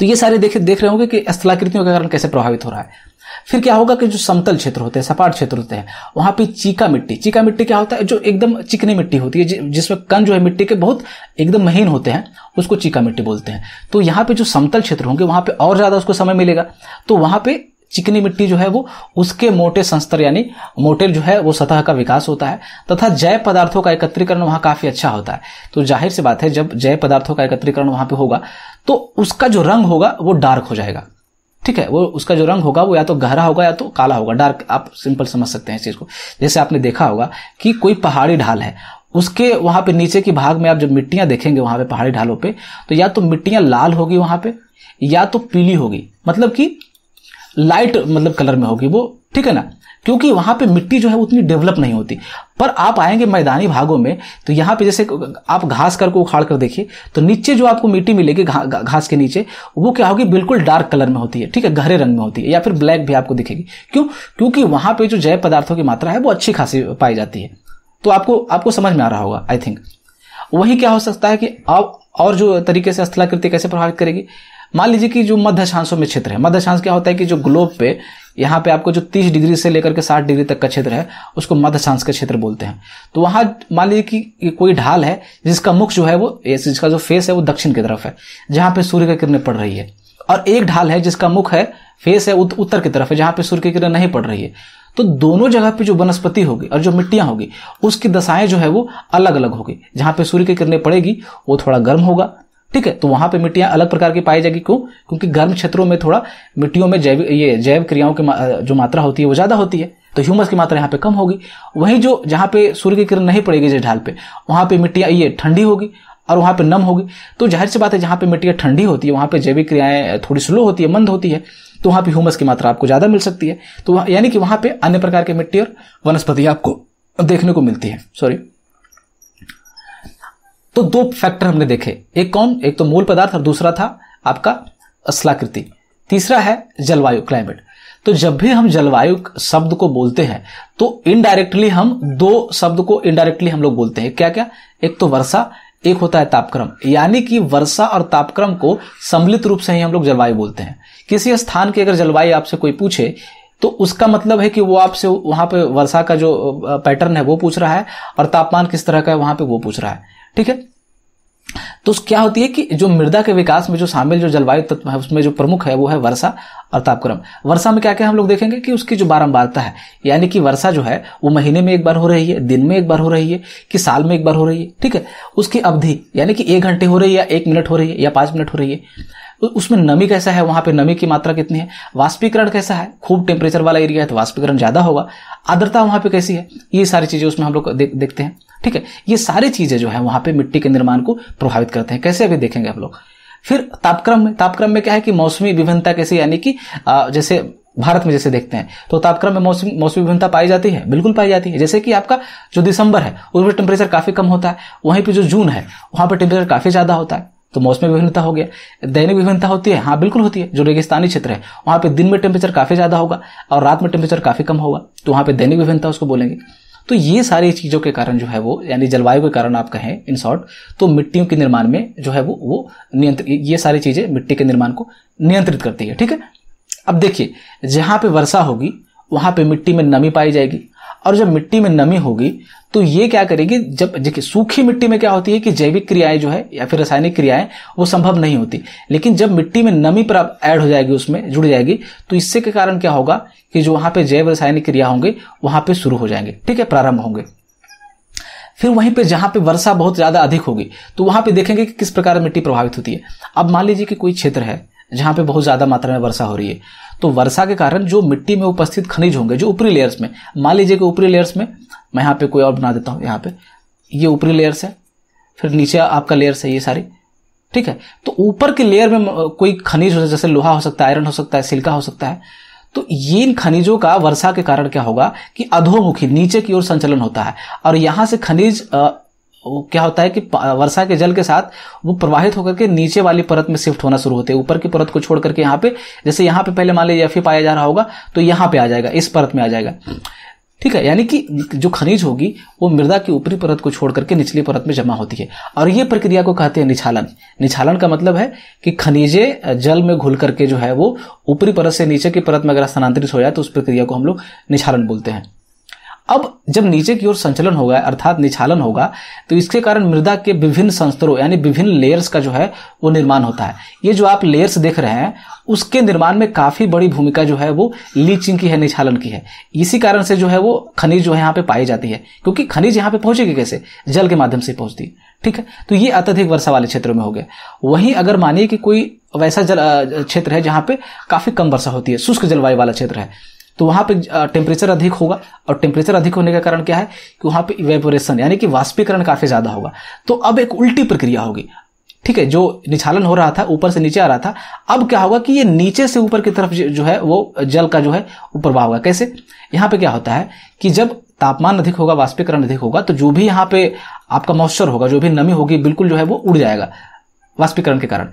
तो ये सारे देखे देख रहे होंगे कि स्थलाकृतियों के कारण कैसे प्रभावित हो रहा है फिर क्या होगा कि जो समतल क्षेत्र होते हैं सपाट क्षेत्र होते हैं वहां पे चीका मिट्टी चीका मिट्टी क्या होता है जो एकदम चिकनी मिट्टी होती है जिसमें कण जो है मिट्टी के बहुत एकदम महीन होते हैं उसको चीका मिट्टी बोलते हैं तो यहां पे जो समतल क्षेत्र होंगे वहां पे और ज्यादा उसको समय मिलेगा तो वहां पे चिकनी मिट्टी जो है वो उसके मोटे संस्तर यानी मोटे जो है वो सतह का विकास होता है तथा जैव पदार्थों का एकत्रीकरण वहाँ काफ़ी अच्छा होता है तो जाहिर सी बात है जब जैव पदार्थों का एकत्रीकरण वहाँ पर होगा तो उसका जो रंग होगा वो डार्क हो जाएगा ठीक है वो उसका जो रंग होगा वो या तो गहरा होगा या तो काला होगा डार्क आप सिंपल समझ सकते हैं इस चीज़ को जैसे आपने देखा होगा कि कोई पहाड़ी ढाल है उसके वहाँ पे नीचे के भाग में आप जब मिट्टियाँ देखेंगे वहाँ पे पहाड़ी ढालों पे तो या तो मिट्टियाँ लाल होगी वहाँ पे या तो पीली होगी मतलब कि लाइट मतलब कलर में होगी वो ठीक है ना क्योंकि वहां पे मिट्टी जो है उतनी डेवलप नहीं होती पर आप आएंगे मैदानी भागों में तो यहाँ पे जैसे आप घास कर को उखाड़ कर देखिए तो नीचे जो आपको मिट्टी मिलेगी घा, घास के नीचे वो क्या होगी बिल्कुल डार्क कलर में होती है ठीक है गहरे रंग में होती है या फिर ब्लैक भी आपको दिखेगी क्यों क्योंकि वहां पर जो जैव पदार्थों की मात्रा है वो अच्छी खासी पाई जाती है तो आपको आपको समझ में आ रहा होगा आई थिंक वही क्या हो सकता है कि और जो तरीके से स्थलाकृति कैसे प्रभावित करेगी मान लीजिए कि जो मध्य अक्षांशों में क्षेत्र है मध्य अक्षांश क्या होता है कि जो ग्लोब पे यहाँ पे आपको जो 30 डिग्री से लेकर के 60 डिग्री तक का क्षेत्र है उसको मध्य अक्षांश का क्षेत्र बोलते हैं तो वहां मान लीजिए कि कोई ढाल है जिसका मुख जो है वो जिसका जो फेस है वो दक्षिण की तरफ है जहां पे सूर्य की किरणें पड़ रही है और एक ढाल है जिसका मुख है फेस है उत, उत्तर की तरफ है जहां पे सूर्य की किरण नहीं पड़ रही है तो दोनों जगह पे जो वनस्पति होगी और जो मिट्टियां होगी उसकी दशाएं जो है वो अलग अलग होगी जहां पे सूर्य की किरणें पड़ेगी वो थोड़ा गर्म होगा ठीक है तो वहां पे मिट्टियां अलग प्रकार की पाई जाएगी क्यों क्योंकि गर्म क्षेत्रों में थोड़ा मिट्टियों में जैव ये जैव क्रियाओं की जो मात्रा होती है वो ज्यादा होती है तो ह्यूमस की मात्रा यहाँ पे कम होगी वहीं जो जहां पे सूर्य की किरण नहीं पड़ेगी जिस ढाल पे वहां पे मिट्टियां ये ठंडी होगी और वहां पे नम होगी तो जाहिर सी बात है जहां पे मिट्टियां ठंडी होती है वहां पे जैविक क्रियाएं थोड़ी स्लो होती है मंद होती है तो वहां पे ह्यूमस की मात्रा आपको ज्यादा मिल सकती है तो यानी कि वहां पे अन्य प्रकार की मिट्टी और वनस्पति आपको देखने को मिलती है सॉरी तो दो फैक्टर हमने देखे एक कौन एक तो मूल पदार्थ और दूसरा था आपका असलाकृति तीसरा है जलवायु क्लाइमेट तो जब भी हम जलवायु शब्द को बोलते हैं तो इनडायरेक्टली हम दो शब्द को इनडायरेक्टली हम लोग बोलते हैं क्या क्या एक तो वर्षा एक होता है तापक्रम यानी कि वर्षा और तापक्रम को सम्मिलित रूप से ही हम लोग जलवायु बोलते हैं किसी स्थान की अगर जलवायु आपसे कोई पूछे तो उसका मतलब है कि वो आपसे वहां पे वर्षा का जो पैटर्न है वो पूछ रहा है और तापमान किस तरह का है वहां पे वो पूछ रहा है ठीक है तो क्या होती है कि जो मृदा के विकास में जो शामिल जो जलवायु तत्व है उसमें जो प्रमुख है वो है वर्षा और तापक्रम वर्षा में क्या क्या हम लोग देखेंगे कि उसकी जो बारंबारता है यानी कि वर्षा जो है वो महीने में एक बार हो रही है दिन में एक बार हो रही है कि साल में एक बार हो रही है ठीक है उसकी अवधि यानी कि एक घंटे हो रही है या एक मिनट हो रही है या पांच मिनट हो रही है उसमें नमी कैसा है वहां पे नमी की मात्रा कितनी है वाष्पीकरण कैसा है खूब टेम्परेचर वाला एरिया है तो वाष्पीकरण ज्यादा होगा आद्रता वहां पे कैसी है ये सारी चीजें उसमें हम लोग देखते हैं ठीक है ये सारी चीजें जो है वहां पे मिट्टी के निर्माण को प्रभावित करते हैं कैसे अभी देखेंगे हम लोग फिर तापक्रम में तापक्रम में क्या है कि मौसमी विभिन्नता कैसे यानी कि जैसे भारत में जैसे देखते हैं तो तापक्रम में मौसम मौसमी विभिन्नता पाई जाती है बिल्कुल पाई जाती है जैसे कि आपका जो दिसंबर है उस पर टेम्परेचर काफ़ी कम होता है वहीं पर जो जून है वहां पर टेम्परेचर काफ़ी ज़्यादा होता है तो मौसमी विभिन्नता हो गया दैनिक विभिन्नता होती है हाँ बिल्कुल होती है जो रेगिस्तानी क्षेत्र है वहाँ पे दिन में टेम्परेचर काफ़ी ज़्यादा होगा और रात में टेम्परेचर काफ़ी कम होगा तो वहाँ पे दैनिक विभिन्नता उसको बोलेंगे तो ये सारी चीज़ों के कारण जो है वो यानी जलवायु के कारण आप कहें इन शॉर्ट तो मिट्टियों के निर्माण में जो है वो वो नियंत्रित ये सारी चीज़ें मिट्टी के निर्माण को नियंत्रित करती है ठीक है अब देखिए जहाँ पे वर्षा होगी वहाँ पे मिट्टी में नमी पाई जाएगी और जब मिट्टी में नमी होगी तो ये क्या करेगी जब सूखी मिट्टी में क्या होती है कि जैविक क्रियाएं जो है या फिर रासायनिक क्रियाएं वो संभव नहीं होती लेकिन जब मिट्टी में नमी पर ऐड हो जाएगी उसमें जुड़ जाएगी तो इससे के कारण क्या होगा कि जो वहां पे जैव रासायनिक क्रिया होंगे वहां पे शुरू हो जाएंगे ठीक है प्रारंभ होंगे फिर वहीं पे जहां पे वर्षा बहुत ज्यादा अधिक होगी तो वहां पे देखेंगे कि किस प्रकार मिट्टी प्रभावित होती है अब मान लीजिए कि कोई क्षेत्र है जहाँ पे बहुत ज़्यादा मात्रा में वर्षा हो रही है तो वर्षा के कारण जो मिट्टी में उपस्थित खनिज होंगे जो ऊपरी लेयर्स में मान लीजिए कि ऊपरी लेयर्स में मैं यहाँ पे कोई और बना देता हूँ यहाँ पे ये ऊपरी लेयर्स है फिर नीचे आपका लेयर्स है ये सारी ठीक है तो ऊपर के लेयर में कोई खनिज जैसे लोहा हो सकता है आयरन हो सकता है सिल्का हो सकता है तो ये इन खनिजों का वर्षा के कारण क्या होगा कि अधोमुखी नीचे की ओर संचलन होता है और यहां से खनिज वो क्या होता है कि वर्षा के जल के साथ वो प्रवाहित होकर के नीचे वाली परत में शिफ्ट होना शुरू होते हैं ऊपर की परत को छोड़ करके यहाँ पे जैसे यहाँ पे पहले मान लीजिए एफ पाया जा रहा होगा तो यहाँ पे आ जाएगा इस परत में आ जाएगा ठीक है यानी कि जो खनिज होगी वो मृदा की ऊपरी परत को छोड़ करके निचली परत में जमा होती है और ये प्रक्रिया को कहते हैं निछालन निछालन का मतलब है कि खनिजे जल में घुल करके जो है वो ऊपरी परत से नीचे की परत में अगर स्थानांतरित हो जाए तो उस प्रक्रिया को हम लोग निछालन बोलते हैं अब जब नीचे की ओर संचलन होगा अर्थात निछालन होगा तो इसके कारण मृदा के विभिन्न संस्तरों यानी विभिन्न लेयर्स का जो है वो निर्माण होता है ये जो आप लेयर्स देख रहे हैं उसके निर्माण में काफ़ी बड़ी भूमिका जो है वो लीचिंग की है निछालन की है इसी कारण से जो है वो खनिज जो है यहाँ पे पाई जाती है क्योंकि खनिज यहाँ पे पहुंचेगी कैसे जल के माध्यम से पहुंचती है ठीक है तो ये अत्यधिक वर्षा वाले क्षेत्रों में हो गए वहीं अगर मानिए कि कोई वैसा जल क्षेत्र है जहां पे काफ़ी कम वर्षा होती है शुष्क जलवायु वाला क्षेत्र है तो वहां पे टेम्परेचर अधिक होगा और टेम्परेचर अधिक होने का कारण क्या है कि वहां पे इवेपोरेशन यानी कि वाष्पीकरण काफी ज्यादा होगा तो अब एक उल्टी प्रक्रिया होगी ठीक है जो निछालन हो रहा था ऊपर से नीचे आ रहा था अब क्या होगा कि ये नीचे से ऊपर की तरफ जो है वो जल का जो है ऊपर भाव होगा कैसे यहां पे क्या होता है कि जब तापमान अधिक होगा वाष्पीकरण अधिक होगा तो जो भी यहाँ पे आपका मॉइस्चर होगा जो भी नमी होगी बिल्कुल जो है वो उड़ जाएगा वाष्पीकरण के कारण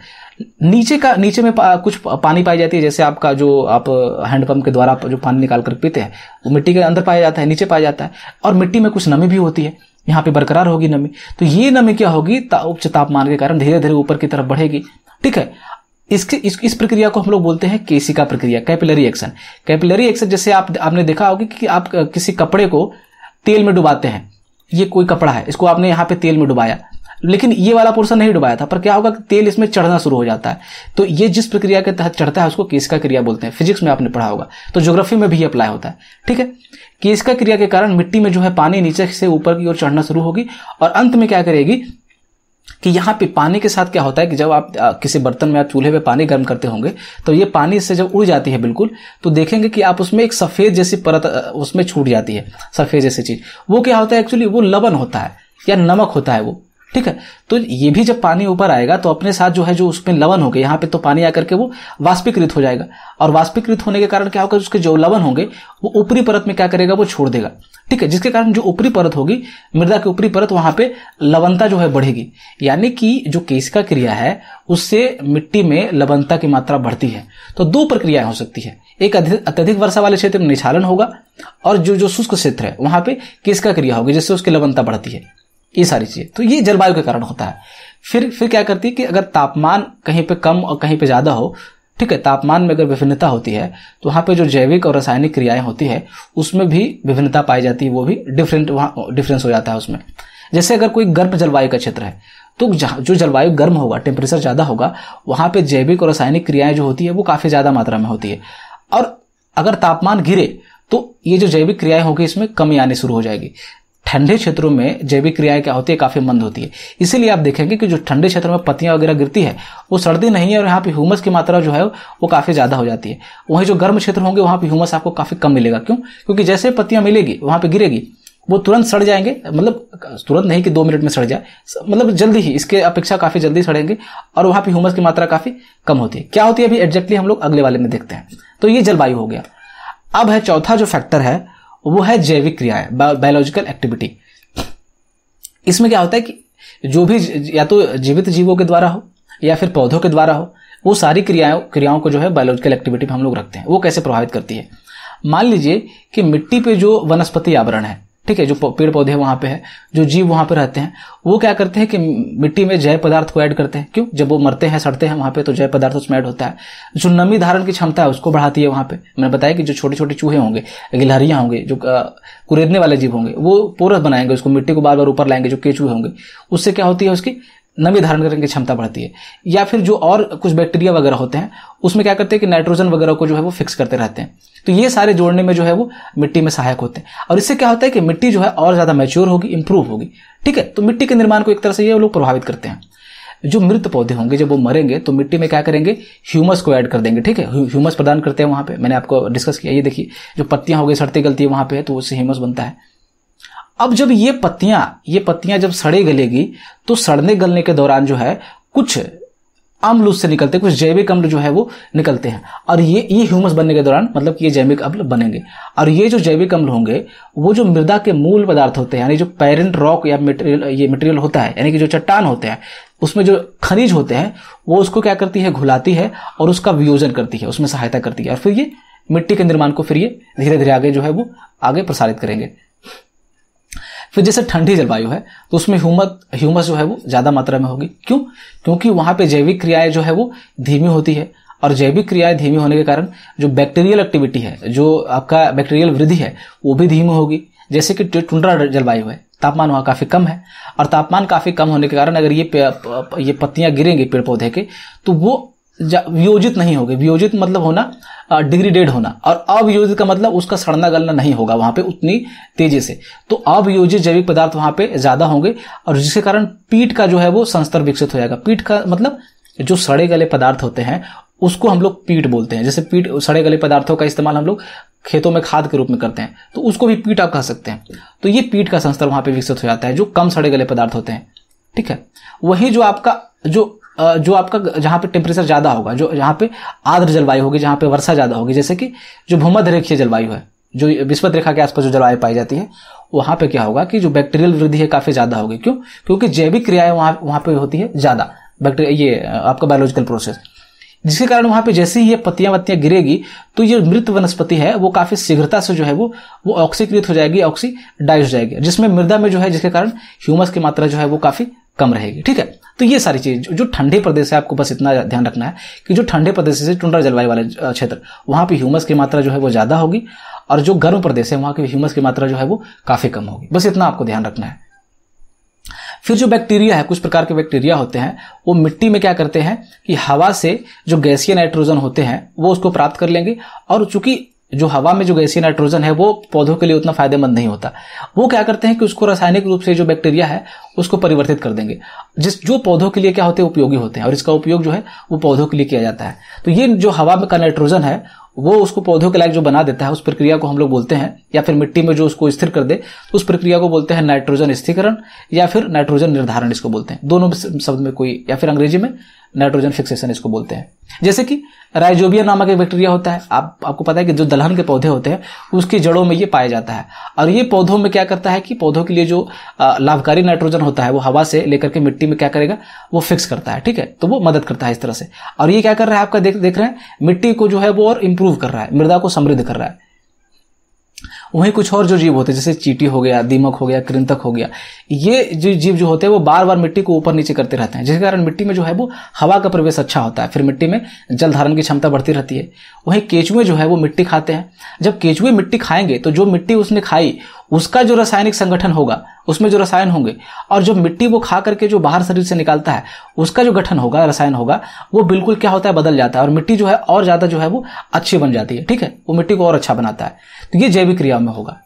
नीचे का नीचे में पा, कुछ पानी पाई जाती है जैसे आपका जो आप हैंडपम्प के द्वारा जो पानी निकाल कर पीते हैं वो मिट्टी के अंदर पाया जाता है नीचे पाया जाता है और मिट्टी में कुछ नमी भी होती है यहाँ पे बरकरार होगी नमी तो ये नमी क्या होगी ता, उच्च तापमान के कारण धीरे धीरे ऊपर की तरफ बढ़ेगी ठीक है इसके इस, इस प्रक्रिया को हम लोग बोलते हैं केसी का प्रक्रिया कैपिलरी एक्शन कैपिलरी एक्शन जैसे आप आपने देखा होगा कि आप किसी कपड़े को तेल में डुबाते हैं ये कोई कपड़ा है इसको आपने यहाँ पे तेल में डुबाया लेकिन ये वाला पोर्सन नहीं डुबाया था पर क्या होगा कि तेल इसमें चढ़ना शुरू हो जाता है तो ये जिस प्रक्रिया के तहत चढ़ता है उसको केसका क्रिया बोलते हैं फिजिक्स में आपने पढ़ा होगा तो ज्योग्राफी में भी अप्लाई होता है ठीक है केसका क्रिया के कारण मिट्टी में जो है पानी नीचे से ऊपर की ओर चढ़ना शुरू होगी और अंत में क्या करेगी कि यहाँ पे पानी के साथ क्या होता है कि जब आप किसी बर्तन में आप चूल्हे पे पानी गर्म करते होंगे तो ये पानी इससे जब उड़ जाती है बिल्कुल तो देखेंगे कि आप उसमें एक सफ़ेद जैसी परत उसमें छूट जाती है सफ़ेद जैसी चीज़ वो क्या होता है एक्चुअली वो लवन होता है या नमक होता है वो ठीक है तो ये भी जब पानी ऊपर आएगा तो अपने साथ जो है जो उसमें लवन होगा यहाँ पे तो पानी आकर के वो वाष्पीकृत हो जाएगा और वाष्पीकृत होने के कारण क्या होगा उसके जो लवन होंगे वो ऊपरी परत में क्या करेगा वो छोड़ देगा ठीक है जिसके कारण जो ऊपरी परत होगी मृदा की ऊपरी परत वहां पे लवनता जो है बढ़ेगी यानी कि जो केसिका क्रिया है उससे मिट्टी में लवनता की मात्रा बढ़ती है तो दो प्रक्रियाएं हो सकती है एक अत्यधिक वर्षा वाले क्षेत्र में निछालन होगा और जो जो शुष्क क्षेत्र है वहां पे केसका क्रिया होगी जिससे उसकी लवनता बढ़ती है ये सारी चीज़ें तो ये जलवायु के कारण होता है फिर फिर क्या करती है कि अगर तापमान कहीं पे कम और कहीं पे ज़्यादा हो ठीक है तापमान में अगर विभिन्नता होती है तो वहां पे जो जैविक और रासायनिक क्रियाएं होती है उसमें भी विभिन्नता पाई जाती है वो भी डिफरेंट वहां डिफरेंस हो जाता है उसमें जैसे अगर कोई गर्म जलवायु का क्षेत्र है तो जो जलवायु गर्म होगा टेम्परेचर ज़्यादा होगा वहां पर जैविक और रासायनिक क्रियाएं जो होती है वो काफ़ी ज़्यादा मात्रा में होती है और अगर तापमान गिरे तो ये जो जैविक क्रियाएं होगी इसमें कमी आनी शुरू हो जाएगी ठंडे क्षेत्रों में जैविक क्रियाएं क्या होती है काफ़ी मंद होती है इसीलिए आप देखेंगे कि जो ठंडे क्षेत्रों में पत्तियां वगैरह गिरती है वो सर्दी नहीं है और यहाँ पे ह्यूमस की मात्रा जो है वो काफ़ी ज़्यादा हो जाती है वहीं जो गर्म क्षेत्र होंगे वहां पर ह्यूमस आपको काफ़ी कम मिलेगा क्यों क्योंकि जैसे पत्तियां मिलेगी वहां पर गिरेगी वो तुरंत सड़ जाएंगे मतलब तुरंत नहीं कि दो मिनट में सड़ जाए मतलब जल्दी ही इसके अपेक्षा काफ़ी जल्दी सड़ेंगे और वहां पर ह्यूमस की मात्रा काफ़ी कम होती है क्या होती है अभी एग्जैक्टली हम लोग अगले वाले में देखते हैं तो ये जलवायु हो गया अब है चौथा जो फैक्टर है वो है जैविक क्रियाएं बायोलॉजिकल एक्टिविटी इसमें क्या होता है कि जो भी या तो जीवित जीवों के द्वारा हो या फिर पौधों के द्वारा हो वो सारी क्रियाओं क्रियाओं को जो है बायोलॉजिकल एक्टिविटी में हम लोग रखते हैं वो कैसे प्रभावित करती है मान लीजिए कि मिट्टी पे जो वनस्पति आवरण है ठीक है जो पेड़ पौधे वहां पे है जो जीव वहां पे रहते हैं वो क्या करते हैं कि मिट्टी में जय पदार्थ को ऐड करते हैं क्यों जब वो मरते हैं सड़ते हैं वहां पे तो जय पदार्थ उसमें ऐड होता है जो नमी धारण की क्षमता है उसको बढ़ाती है वहां पे मैंने बताया कि जो छोटे छोटे चूहे होंगे गिलहरियां होंगे जो कुरेदने वाले जीव होंगे वो पोरस बनाएंगे उसको मिट्टी को बार बार ऊपर लाएंगे जो केचुए होंगे उससे क्या होती है उसकी नमी धारण करने की क्षमता बढ़ती है या फिर जो और कुछ बैक्टीरिया वगैरह होते हैं उसमें क्या करते हैं कि नाइट्रोजन वगैरह को जो है वो फिक्स करते रहते हैं तो ये सारे जोड़ने में जो है वो मिट्टी में सहायक होते हैं और इससे क्या होता है कि मिट्टी जो है और ज़्यादा मैच्योर होगी इंप्रूव होगी ठीक है तो मिट्टी के निर्माण को एक तरह से ये लोग प्रभावित करते हैं जो मृत पौधे होंगे जब वो मरेंगे तो मिट्टी में क्या करेंगे ह्यूमस को ऐड कर देंगे ठीक है ह्यूमस प्रदान करते हैं वहां पे मैंने आपको डिस्कस किया ये देखिए जो पत्तियां हो गई सड़ती गलती है वहां पे है तो उससे ह्यूमस बनता है अब जब ये पत्तियां ये पत्तियां जब सड़े गलेगी तो सड़ने गलने के दौरान जो है कुछ अम्ल उससे निकलते हैं कुछ जैविक अम्ल जो है वो निकलते हैं और ये ये ह्यूमस बनने के दौरान मतलब कि ये जैविक अम्ल बनेंगे और ये जो जैविक अम्ल होंगे वो जो मृदा के मूल पदार्थ होते हैं यानी जो पेरेंट रॉक या मटेरियल ये मटेरियल होता है यानी कि जो चट्टान होते हैं उसमें जो खनिज होते हैं वो उसको क्या करती है घुलाती है और उसका वियोजन करती है उसमें सहायता करती है और फिर ये मिट्टी के निर्माण को फिर ये धीरे धीरे आगे जो है वो आगे प्रसारित करेंगे फिर जैसे ठंडी जलवायु है तो उसमें ह्यूमस ह्यूमस जो है वो ज़्यादा मात्रा में होगी क्यों क्योंकि वहाँ पर जैविक क्रियाएं जो है वो धीमी होती है और जैविक क्रियाएं धीमी होने के कारण जो बैक्टीरियल एक्टिविटी है जो आपका बैक्टीरियल वृद्धि है वो भी धीमी होगी जैसे कि टुंड्रा जलवायु है तापमान वहाँ काफ़ी कम है और तापमान काफ़ी कम होने के कारण अगर ये ये पत्तियाँ गिरेंगे पेड़ पौधे के तो वो वियोजित नहीं होगी वियोजित मतलब होना डिग्रीडेड होना और अवियोजित का मतलब उसका सड़ना गलना नहीं होगा वहां पे उतनी तेजी से तो अवियोजित जैविक पदार्थ वहां पे ज्यादा होंगे और जिसके कारण पीठ का जो है वो संस्तर विकसित हो जाएगा पीठ का मतलब जो सड़े गले पदार्थ होते हैं उसको हम लोग पीट बोलते हैं जैसे पीट सड़े गले पदार्थों का इस्तेमाल हम लोग खेतों में खाद के रूप में करते हैं तो उसको भी पीट आप कह सकते हैं तो ये पीट का संस्तर वहां पे विकसित हो जाता है जो कम सड़े गले पदार्थ होते हैं ठीक है वही जो आपका जो जो आपका जहां पे टेम्परेचर ज़्यादा होगा जो जहां पे आर्द्र जलवायु होगी जहां पे वर्षा ज़्यादा होगी जैसे कि जो भूमध्य रेखीय जलवायु है जो विस्पत रेखा के आसपास जो जलवायु पाई जाती है वहां पे क्या होगा कि जो बैक्टीरियल वृद्धि है काफ़ी ज़्यादा होगी क्यों क्योंकि जैविक क्रियाएं वहां वहां पर होती है ज़्यादा बैक्टीरिया ये आपका बायोलॉजिकल प्रोसेस जिसके कारण वहां पे जैसे ही ये पत्तियां वत्तियां गिरेगी तो ये मृत वनस्पति है वो काफ़ी शीघ्रता से जो है वो वो ऑक्सीकृत हो जाएगी ऑक्सीडाइज हो जाएगी जिसमें मृदा में जो है जिसके कारण ह्यूमस की मात्रा जो है वो काफ़ी कम रहेगी ठीक है तो ये सारी चीज़ जो ठंडे प्रदेश है आपको बस इतना ध्यान रखना है कि जो ठंडे प्रदेश से टुंडा जलवायु वाले क्षेत्र वहाँ पर ह्यूमस की मात्रा जो है वो ज़्यादा होगी और जो गर्म प्रदेश है वहां की ह्यूमस की मात्रा जो है वो काफ़ी कम होगी बस इतना आपको ध्यान रखना है फिर जो बैक्टीरिया है कुछ प्रकार के बैक्टीरिया होते हैं वो मिट्टी में क्या करते हैं कि हवा से जो गैसीय नाइट्रोजन होते हैं वो उसको प्राप्त कर लेंगे और चूंकि जो हवा में जो गैसीय नाइट्रोजन है वो पौधों के लिए उतना फायदेमंद नहीं होता वो क्या करते हैं कि उसको रासायनिक रूप से जो बैक्टीरिया है उसको परिवर्तित कर देंगे जिस जो पौधों के लिए क्या होते हैं उपयोगी होते हैं और इसका उपयोग जो है वो पौधों के लिए किया जाता है तो ये जो हवा में का नाइट्रोजन है वो उसको पौधों के लायक जो बना देता है उस प्रक्रिया को हम लोग बोलते हैं या फिर मिट्टी में जो उसको स्थिर कर दे उस प्रक्रिया को बोलते हैं नाइट्रोजन स्थिरीकरण या फिर नाइट्रोजन निर्धारण इसको बोलते हैं दोनों शब्द में कोई या फिर अंग्रेजी में नाइट्रोजन फिक्सेशन इसको बोलते हैं जैसे कि राइजोबिया नामक एक बैक्टीरिया होता है आप आपको पता है कि जो दलहन के पौधे होते हैं उसकी जड़ों में ये पाया जाता है और ये पौधों में क्या करता है कि पौधों के लिए जो लाभकारी नाइट्रोजन होता है वो हवा से लेकर के मिट्टी में क्या करेगा वो फिक्स करता है ठीक है तो वो मदद करता है इस तरह से और ये क्या कर रहा है आपका देख देख रहे हैं मिट्टी को जो है वो और इम्प्रूव कर रहा है मृदा को समृद्ध कर रहा है वहीं कुछ और जो जीव होते हैं जैसे चीटी हो गया दीमक हो गया कृंतक हो गया ये जो जीव जो होते हैं वो बार बार मिट्टी को ऊपर नीचे करते रहते हैं जिसके कारण मिट्टी में जो है वो हवा का प्रवेश अच्छा होता है फिर मिट्टी में जल धारण की क्षमता बढ़ती रहती है वहीं केचुए जो है वो मिट्टी खाते हैं जब केचुए मिट्टी खाएंगे तो जो मिट्टी उसने खाई उसका जो रासायनिक संगठन होगा उसमें जो रसायन होंगे और जो मिट्टी वो खा करके जो बाहर शरीर से निकालता है उसका जो गठन होगा रसायन होगा वो बिल्कुल क्या होता है बदल जाता है और मिट्टी जो है और ज़्यादा जो है वो अच्छी बन जाती है ठीक है वो मिट्टी को और अच्छा बनाता है तो ये जैविक क्रिया में होगा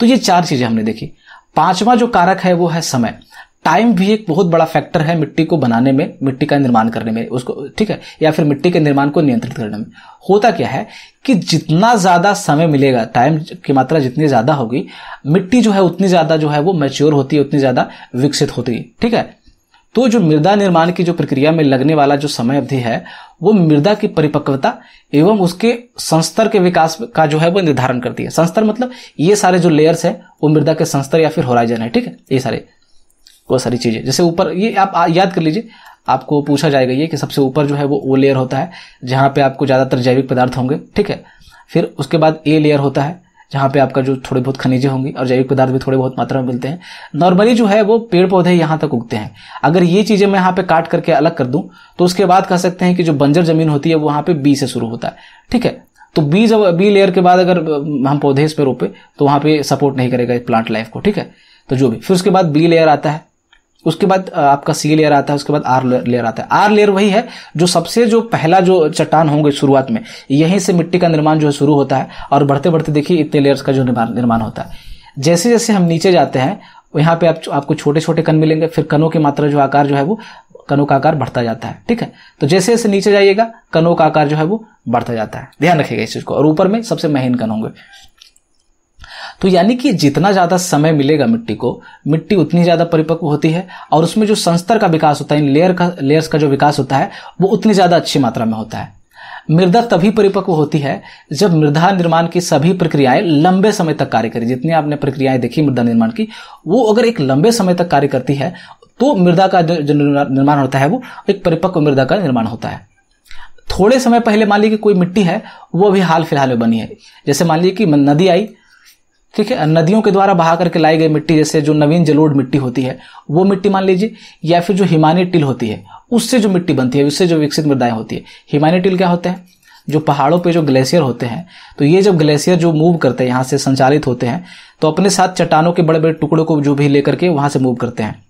तो ये चार चीज़ें हमने देखी पांचवा जो कारक है वो है समय टाइम भी एक बहुत बड़ा फैक्टर है मिट्टी को बनाने में मिट्टी का निर्माण करने में उसको ठीक है या फिर मिट्टी के निर्माण को नियंत्रित करने में होता क्या है कि जितना ज़्यादा समय मिलेगा टाइम की मात्रा जितनी ज़्यादा होगी मिट्टी जो है उतनी ज़्यादा जो है वो मैच्योर होती है उतनी ज़्यादा विकसित होती है ठीक है तो जो मृदा निर्माण की जो प्रक्रिया में लगने वाला जो समय अवधि है वो मृदा की परिपक्वता एवं उसके संस्तर के विकास का जो है वो निर्धारण करती है संस्तर मतलब ये सारे जो लेयर्स है वो मृदा के संस्तर या फिर होराइजन है ठीक है ये सारे वो सारी चीज़ें जैसे ऊपर ये आप याद कर लीजिए आपको पूछा जाएगा ये कि सबसे ऊपर जो है वो ओ लेयर होता है जहाँ पे आपको ज़्यादातर जैविक पदार्थ होंगे ठीक है फिर उसके बाद ए लेयर होता है जहाँ पे आपका जो थोड़े बहुत खनिजे होंगे और जैविक पदार्थ भी थोड़े बहुत मात्रा में मिलते हैं नॉर्मली जो है वो पेड़ पौधे यहाँ तक उगते हैं अगर ये चीज़ें मैं यहाँ पे काट करके अलग कर दूं तो उसके बाद कह सकते हैं कि जो बंजर जमीन होती है वो वहाँ पे बी से शुरू होता है ठीक है तो बी जब बी लेयर के बाद अगर हम पौधे इस पर रोपे तो वहाँ पे सपोर्ट नहीं करेगा प्लांट लाइफ को ठीक है तो जो भी फिर उसके बाद बी लेयर आता है उसके बाद आपका सी लेयर आता है उसके बाद आर लेयर आता है आर लेयर वही है जो सबसे जो पहला जो चट्टान होंगे शुरुआत में यहीं से मिट्टी का निर्माण जो है शुरू होता है और बढ़ते बढ़ते देखिए इतने लेयर्स का जो निर्माण होता है जैसे जैसे हम नीचे जाते हैं यहाँ पे आप आपको छोटे छोटे कन मिलेंगे फिर कनों की मात्रा जो आकार जो है वो कनों का आकार बढ़ता जाता है ठीक है तो जैसे जैसे नीचे जाइएगा कनों का आकार जो है वो बढ़ता जाता है ध्यान रखिएगा इस चीज़ को और ऊपर में सबसे महीन कन होंगे तो यानी कि जितना ज़्यादा समय मिलेगा मिट्टी को मिट्टी उतनी ज़्यादा परिपक्व होती है और उसमें जो संस्तर का विकास होता है इन लेयर का लेयर्स का जो विकास होता है वो उतनी ज़्यादा अच्छी मात्रा में होता है मृदा तभी परिपक्व होती है जब मृदा निर्माण की सभी प्रक्रियाएं लंबे समय तक कार्य करें जितनी आपने प्रक्रियाएं देखी मृदा निर्माण की वो अगर एक लंबे समय तक कार्य करती है तो मृदा का जो निर्माण होता है वो एक परिपक्व मृदा का निर्माण होता है थोड़े समय पहले मान लीजिए कोई मिट्टी है वो अभी हाल फिलहाल में बनी है जैसे मान लीजिए कि नदी आई ठीक है नदियों के द्वारा बहा करके लाई गई मिट्टी जैसे जो नवीन जलोढ़ मिट्टी होती है वो मिट्टी मान लीजिए या फिर जो हिमानी टिल होती है उससे जो मिट्टी बनती है उससे जो विकसित मृदाएं होती है हिमानी टिल क्या होते हैं जो पहाड़ों पे जो ग्लेशियर होते हैं तो ये जब ग्लेशियर जो मूव करते हैं यहाँ से संचालित होते हैं तो अपने साथ चट्टानों के बड़े बड़े टुकड़ों को जो भी लेकर के वहां से मूव करते हैं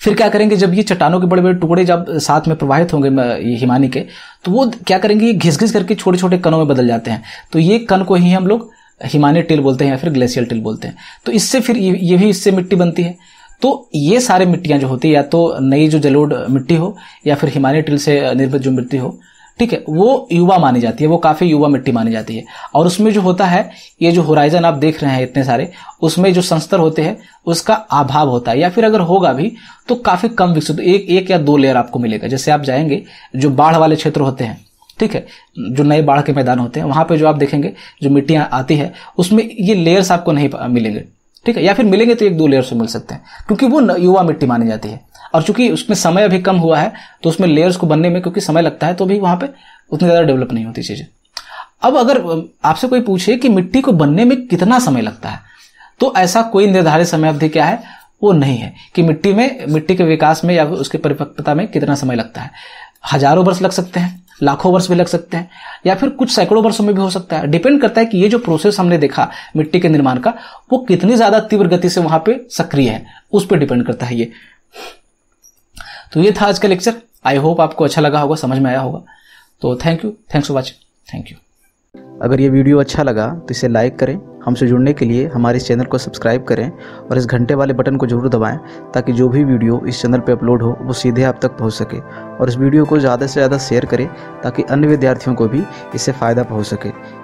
फिर क्या करेंगे जब ये चट्टानों के बड़े बड़े टुकड़े जब साथ में प्रवाहित होंगे ये हिमानी के तो वो क्या करेंगे ये घिस घिस करके छोटे छोटे कणों में बदल जाते हैं तो ये कण को ही हम लोग हिमानी टिल बोलते हैं या फिर ग्लेशियल टिल बोलते हैं तो इससे फिर ये, भी इससे मिट्टी बनती है तो ये सारे मिट्टियाँ जो होती है या तो नई जो जलोढ़ मिट्टी हो या फिर हिमानी टिल से निर्मित जो मिट्टी हो ठीक है वो युवा मानी जाती है वो काफ़ी युवा मिट्टी मानी जाती है और उसमें जो होता है ये जो होराइजन आप देख रहे हैं इतने सारे उसमें जो संस्तर होते हैं उसका अभाव होता है या फिर अगर होगा भी तो काफ़ी कम विकसित एक एक या दो लेयर आपको मिलेगा जैसे आप जाएंगे जो बाढ़ वाले क्षेत्र होते हैं ठीक है जो नए बाढ़ के मैदान होते हैं वहां पर जो आप देखेंगे जो मिट्टियाँ आती है उसमें ये लेयर्स आपको नहीं मिलेंगे ठीक है या फिर मिलेंगे तो एक दो लेयर्स मिल सकते हैं क्योंकि वो युवा मिट्टी मानी जाती है और चूंकि उसमें समय अभी कम हुआ है तो उसमें लेयर्स को बनने में क्योंकि समय लगता है तो भी वहां पे उतनी ज़्यादा डेवलप नहीं होती चीज़ें अब अगर आपसे कोई पूछे कि मिट्टी को बनने में कितना समय लगता है तो ऐसा कोई निर्धारित समय अवधि क्या है वो नहीं है कि मिट्टी में मिट्टी के विकास में या उसके परिपक्वता में कितना समय लगता है हजारों वर्ष लग सकते हैं लाखों वर्ष भी लग सकते हैं या फिर कुछ सैकड़ों वर्षों में भी हो सकता है डिपेंड करता है कि ये जो प्रोसेस हमने देखा मिट्टी के निर्माण का वो कितनी ज्यादा तीव्र गति से वहां पे सक्रिय है उस पर डिपेंड करता है ये तो ये था आज का लेक्चर आई होप आपको अच्छा लगा होगा समझ में आया होगा तो thank you thanks for watching thank you अगर ये वीडियो अच्छा लगा तो इसे लाइक करें हमसे जुड़ने के लिए हमारे इस चैनल को सब्सक्राइब करें और इस घंटे वाले बटन को जरूर दबाएं ताकि जो भी वीडियो इस चैनल पर अपलोड हो वो सीधे आप तक पहुंच सके और इस वीडियो को ज़्यादा से ज़्यादा शेयर करें ताकि अन्य विद्यार्थियों को भी इससे फ़ायदा पहुँच सके